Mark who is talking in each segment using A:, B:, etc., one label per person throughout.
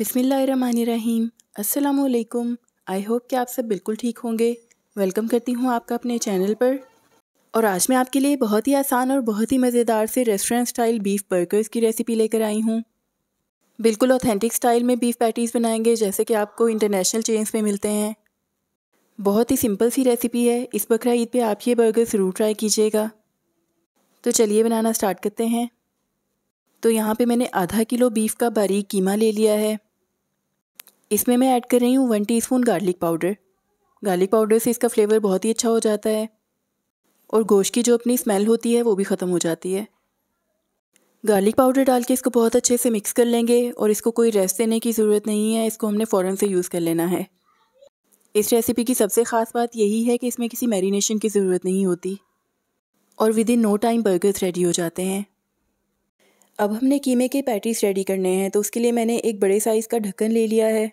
A: बिसमीम् अल्लाम I hope कि आप सब बिल्कुल ठीक होंगे वेलकम करती हूँ आपका अपने चैनल पर और आज मैं आपके लिए बहुत ही आसान और बहुत ही मज़ेदार से रेस्टोरेंट स्टाइल बीफ बर्गर्स की रेसिपी लेकर आई हूँ बिल्कुल ऑथेंटिक स्टाइल में बीफ पैटीज़ बनाएंगे जैसे कि आपको इंटरनेशनल चेन्स में मिलते हैं बहुत ही सिंपल सी रेसिपी है इस बकरा ईद पे आप ये बर्गर ज़रूर ट्राई कीजिएगा तो चलिए बनाना स्टार्ट करते हैं तो यहाँ पे मैंने आधा किलो बीफ का बारीक कीमा ले लिया है इसमें मैं ऐड कर रही हूँ one teaspoon garlic powder garlic powder से इसका फ्लेवर बहुत ही अच्छा हो जाता है और गोश्त की जो अपनी स्मेल होती है वो भी ख़त्म हो जाती है गार्लिक पाउडर डाल के इसको बहुत अच्छे से मिक्स कर लेंगे और इसको कोई रेस्ट देने की ज़रूरत नहीं है इसको हमने फ़ौरन से यूज़ कर लेना है इस रेसिपी की सबसे ख़ास बात यही है कि इसमें किसी मैरिनेशन की ज़रूरत नहीं होती और within no time burgers ready हो जाते हैं अब हमने कीमे के पैटीज रेडी करने हैं तो उसके लिए मैंने एक बड़े साइज़ का ढक्कन ले लिया है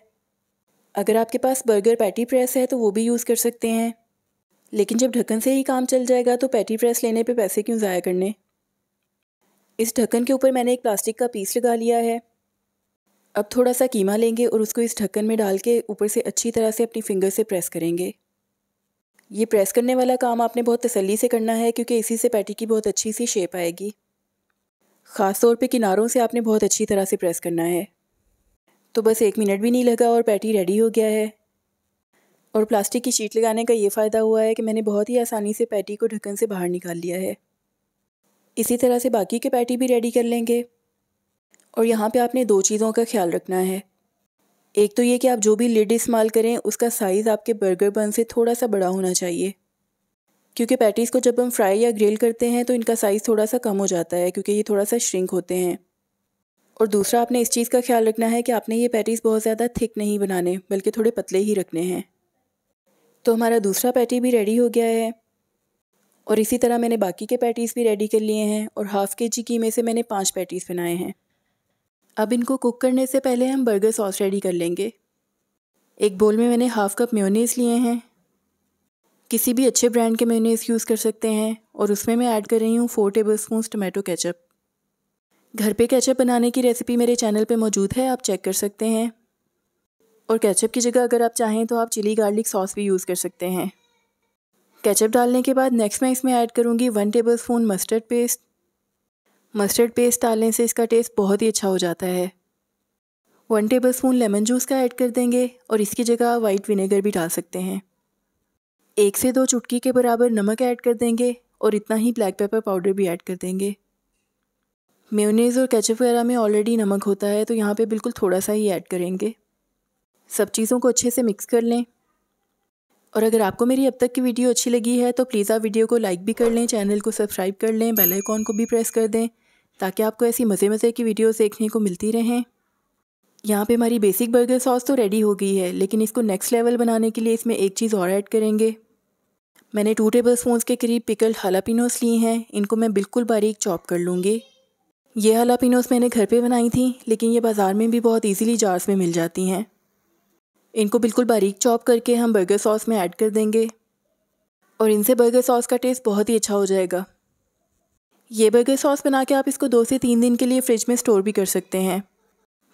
A: अगर आपके पास बर्गर पैटी प्रेस है तो वो भी यूज़ कर सकते हैं लेकिन जब ढक्कन से ही काम चल जाएगा तो पैटी प्रेस लेने पे पैसे क्यों ज़ाया करने इस ढक्कन के ऊपर मैंने एक प्लास्टिक का पीस लगा लिया है अब थोड़ा सा कीमा लेंगे और उसको इस ढक्कन में डाल के ऊपर से अच्छी तरह से अपनी फिंगर से प्रेस करेंगे ये प्रेस करने वाला काम आपने बहुत तसली से करना है क्योंकि इसी से पैटी की बहुत अच्छी सी शेप आएगी ख़ास तौर पे किनारों से आपने बहुत अच्छी तरह से प्रेस करना है तो बस एक मिनट भी नहीं लगा और पैटी रेडी हो गया है और प्लास्टिक की शीट लगाने का ये फ़ायदा हुआ है कि मैंने बहुत ही आसानी से पैटी को ढक्कन से बाहर निकाल लिया है इसी तरह से बाकी के पैटी भी रेडी कर लेंगे और यहाँ पे आपने दो चीज़ों का ख्याल रखना है एक तो ये कि आप जो भी लिड इस्तेमाल करें उसका साइज़ आपके बर्गर बन से थोड़ा सा बड़ा होना चाहिए क्योंकि पैटीज़ को जब हम फ्राई या ग्रिल करते हैं तो इनका साइज़ थोड़ा सा कम हो जाता है क्योंकि ये थोड़ा सा श्रिंक होते हैं और दूसरा आपने इस चीज़ का ख्याल रखना है कि आपने ये पैटीज़ बहुत ज़्यादा थिक नहीं बनाने बल्कि थोड़े पतले ही रखने हैं तो हमारा दूसरा पैटी भी रेडी हो गया है और इसी तरह मैंने बाकी के पैटीज़ भी रेडी कर लिए हैं और हाफ़ के जी की में से मैंने पाँच पैटीज़ बनाए हैं अब इनको कुक करने से पहले हम बर्गर सॉस रेडी कर लेंगे एक बोल में मैंने हाफ़ कप म्योनीस लिए हैं किसी भी अच्छे ब्रांड के म्योनीस यूज़ कर सकते हैं और उसमें मैं ऐड कर रही हूँ four tablespoon tomato ketchup घर पे कैचअप बनाने की रेसिपी मेरे चैनल पे मौजूद है आप चेक कर सकते हैं और कैचअप की जगह अगर आप चाहें तो आप चिली गार्लिक सॉस भी यूज़ कर सकते हैं कैचअप डालने के बाद नेक्स्ट मैं इसमें ऐड करूँगी one tablespoon mustard paste mustard paste डालने से इसका टेस्ट बहुत ही अच्छा हो जाता है one tablespoon lemon juice का ऐड कर देंगे और इसकी जगह वाइट विनेगर भी डाल सकते हैं एक से दो चुटकी के बराबर नमक ऐड कर देंगे और इतना ही ब्लैक पेपर पाउडर भी ऐड कर देंगे मेयोनीज़ और केचप वगैरह में ऑलरेडी नमक होता है तो यहाँ पे बिल्कुल थोड़ा सा ही ऐड करेंगे सब चीज़ों को अच्छे से मिक्स कर लें और अगर आपको मेरी अब तक की वीडियो अच्छी लगी है तो प्लीज़ आप वीडियो को लाइक भी कर लें चैनल को सब्सक्राइब कर लें बेल आइकॉन को भी प्रेस कर दें ताकि आपको ऐसी मज़े मज़े की वीडियोस देखने को मिलती रहें यहाँ पे हमारी बेसिक बर्गर सॉस तो रेडी हो गई है लेकिन इसको नेक्स्ट लेवल बनाने के लिए इसमें एक चीज़ और ऐड करेंगे मैंने टू टेबल स्पून के करीब पिकल्ड हलापिनोस लिए हैं इनको मैं बिल्कुल बारीक चॉप कर लूँगी ये हलापिनोस मैंने घर पे बनाई थी लेकिन ये बाज़ार में भी बहुत इजीली जार्स में मिल जाती हैं इनको बिल्कुल बारीक चॉप करके हम बर्गर सॉस में ऐड कर देंगे और इनसे बर्गर सॉस का टेस्ट बहुत ही अच्छा हो जाएगा ये बर्गर सॉस बना के आप इसको दो से तीन दिन के लिए फ्रिज में स्टोर भी कर सकते हैं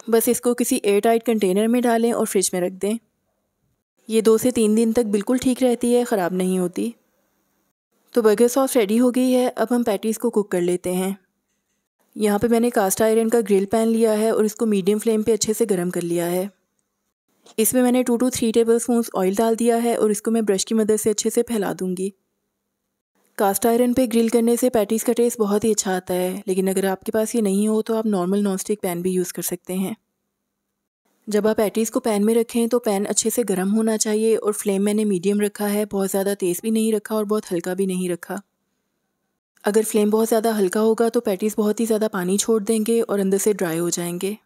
A: बस इसको किसी एयर टाइट कंटेनर में डालें और फ्रिज में रख दें ये दो से तीन दिन तक बिल्कुल ठीक रहती है ख़राब नहीं होती तो बर्गर सॉस रेडी हो गई है अब हम पैटीज़ को कुक कर लेते हैं यहाँ पे मैंने कास्ट आयरन का ग्रिल पैन लिया है और इसको मीडियम फ्लेम पे अच्छे से गर्म कर लिया है इसमें मैंने two two three tablespoon oil डाल दिया है और इसको मैं ब्रश की मदद से अच्छे से फैला दूँगी कास्ट आयरन पे ग्रिल करने से पैटीज़ का टेस्ट बहुत ही अच्छा आता है लेकिन अगर आपके पास ये नहीं हो तो आप नॉर्मल नॉनस्टिक पैन भी यूज़ कर सकते हैं जब आप पैटीज़ को पैन में रखें तो पैन अच्छे से गर्म होना चाहिए और फ्लेम मैंने मीडियम रखा है बहुत ज़्यादा तेज़ भी नहीं रखा और बहुत हल्का भी नहीं रखा अगर फ्लेम बहुत ज़्यादा हल्का होगा तो पैटीज़ बहुत ही ज़्यादा पानी छोड़ देंगे और अंदर से ड्राई हो जाएंगे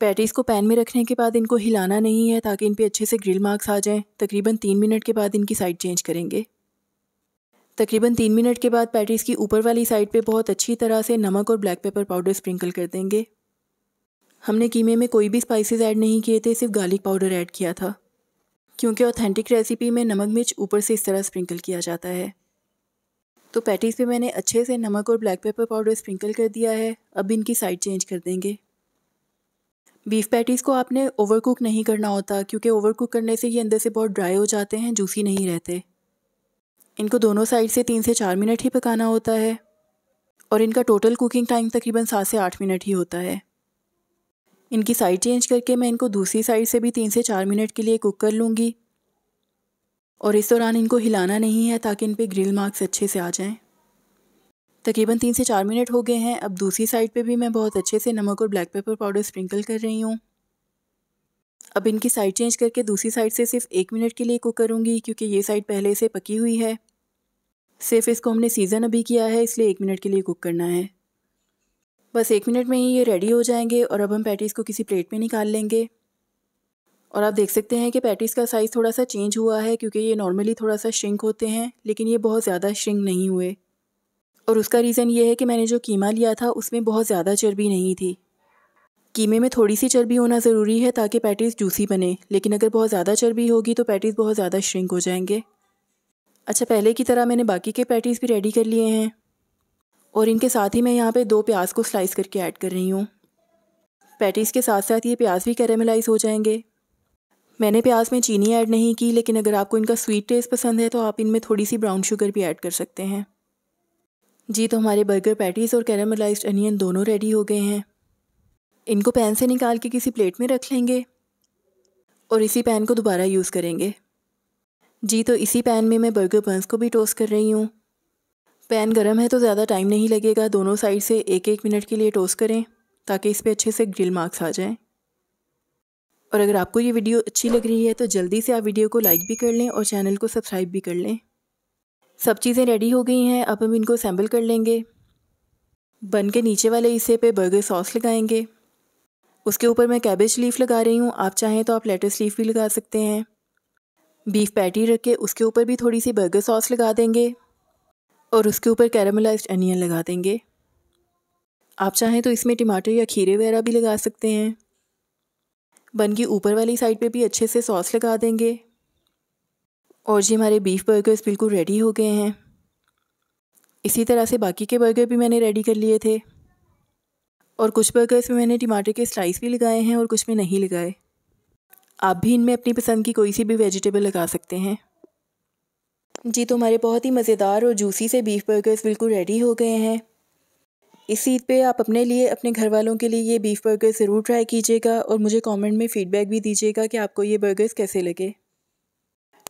A: पैटीज़ को पैन में रखने के बाद इनको हिलाना नहीं है ताकि इन पर अच्छे से ग्रिल मार्क्स आ जाएँ तकरीबन तीन मिनट के बाद इनकी साइड चेंज करेंगे तकरीबन तीन मिनट के बाद पैटीज़ की ऊपर वाली साइड पे बहुत अच्छी तरह से नमक और ब्लैक पेपर पाउडर स्प्रिंकल कर देंगे हमने कीमे में कोई भी स्पाइसेस ऐड नहीं किए थे सिर्फ गार्लिक पाउडर ऐड किया था क्योंकि ऑथेंटिक रेसिपी में नमक मिर्च ऊपर से इस तरह स्प्रिंकल किया जाता है तो पैटीज़ पे मैंने अच्छे से नमक और ब्लैक पेपर पाउडर स्प्रिंकल कर दिया है अब इनकी साइड चेंज कर देंगे बीफ पैटीज़ को आपने ओवर कुक नहीं करना होता क्योंकि ओवर कुक करने से ये अंदर से बहुत ड्राई हो जाते हैं जूसी नहीं रहते इनको दोनों साइड से तीन से चार मिनट ही पकाना होता है और इनका टोटल कुकिंग टाइम तकरीबन सात से आठ मिनट ही होता है इनकी साइड चेंज करके मैं इनको दूसरी साइड से भी तीन से चार मिनट के लिए कुक कर लूँगी और इस दौरान इनको हिलाना नहीं है ताकि इन पर ग्रिल मार्क्स अच्छे से आ जाएँ तकरीबन तीन से चार मिनट हो गए हैं अब दूसरी साइड पे भी मैं बहुत अच्छे से नमक और ब्लैक पेपर पाउडर स्प्रिंकल कर रही हूँ अब इनकी साइड चेंज करके दूसरी साइड से सिर्फ एक मिनट के लिए कुक करूँगी क्योंकि ये साइड पहले से पकी हुई है सिर्फ इसको हमने सीज़न अभी किया है इसलिए एक मिनट के लिए कुक करना है बस एक मिनट में ही ये रेडी हो जाएंगे और अब हम पैटीज़ को किसी प्लेट में निकाल लेंगे और आप देख सकते हैं कि पैटीज़ का साइज़ थोड़ा सा चेंज हुआ है क्योंकि ये नॉर्मली थोड़ा सा श्रिंक होते हैं लेकिन ये बहुत ज़्यादा श्रिंक नहीं हुए और उसका रीज़न ये है कि मैंने जो कीमा लिया था उसमें बहुत ज़्यादा चर्बी नहीं थी कीमे में थोड़ी सी चर्बी होना ज़रूरी है ताकि पैटीज़ जूसी बने लेकिन अगर बहुत ज़्यादा चर्बी होगी तो पैटीज़ बहुत ज़्यादा श्रिंक हो जाएंगे अच्छा पहले की तरह मैंने बाकी के पैटीज़ भी रेडी कर लिए हैं और इनके साथ ही मैं यहाँ पर दो प्याज को स्लाइस करके ऐड कर रही हूँ पैटीज़ के साथ साथ ये प्याज भी कैरेमलाइज हो जाएंगे मैंने प्याज में चीनी ऐड नहीं की लेकिन अगर आपको इनका स्वीट टेस्ट पसंद है तो आप इनमें थोड़ी सी ब्राउन शुगर भी ऐड कर सकते हैं जी तो हमारे बर्गर पैटीज़ और कैरामलाइज्ड अनियन दोनों रेडी हो गए हैं इनको पैन से निकाल के किसी प्लेट में रख लेंगे और इसी पैन को दोबारा यूज़ करेंगे जी तो इसी पैन में मैं बर्गर बंस को भी टोस्ट कर रही हूँ पैन गर्म है तो ज़्यादा टाइम नहीं लगेगा दोनों साइड से एक एक मिनट के लिए टोस्ट करें ताकि इस पर अच्छे से ग्रिल मार्क्स आ जाएँ और अगर आपको ये वीडियो अच्छी लग रही है तो जल्दी से आप वीडियो को लाइक भी कर लें और चैनल को सब्सक्राइब भी कर लें सब चीज़ें रेडी हो गई हैं अब हम इनको सैम्पल कर लेंगे बन के नीचे वाले हिस्से पे बर्गर सॉस लगाएंगे उसके ऊपर मैं कैबेज लीफ लगा रही हूँ आप चाहें तो आप लेटस लीफ भी लगा सकते हैं बीफ पैटी रख के उसके ऊपर भी थोड़ी सी बर्गर सॉस लगा देंगे और उसके ऊपर कैरामलाइज्ड अनियन लगा देंगे आप चाहें तो इसमें टमाटर या खीरे वगैरह भी लगा सकते हैं बन की ऊपर वाली साइड पे भी अच्छे से सॉस लगा देंगे और जी हमारे बीफ बर्गर्स बिल्कुल रेडी हो गए हैं इसी तरह से बाकी के बर्गर भी मैंने रेडी कर लिए थे और कुछ बर्गर्स में मैंने टमाटर के स्लाइस भी लगाए हैं और कुछ में नहीं लगाए आप भी इनमें अपनी पसंद की कोई सी भी वेजिटेबल लगा सकते हैं जी तो हमारे बहुत ही मज़ेदार और जूसी से बीफ बर्गर्स बिल्कुल रेडी हो गए हैं इस ईद पे आप अपने लिए अपने घर वालों के लिए ये बीफ बर्गर ज़रूर ट्राई कीजिएगा और मुझे कमेंट में फ़ीडबैक भी दीजिएगा कि आपको ये बर्गर्स कैसे लगे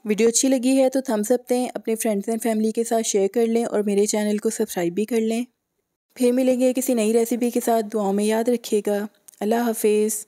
A: वीडियो अच्छी लगी है तो थम्स अप दें अपने फ्रेंड्स एंड फैमिली के साथ शेयर कर लें और मेरे चैनल को सब्सक्राइब भी कर लें फिर मिलेंगे किसी नई रेसिपी के साथ दुआओं में याद रखिएगा अल्लाह हाफिज़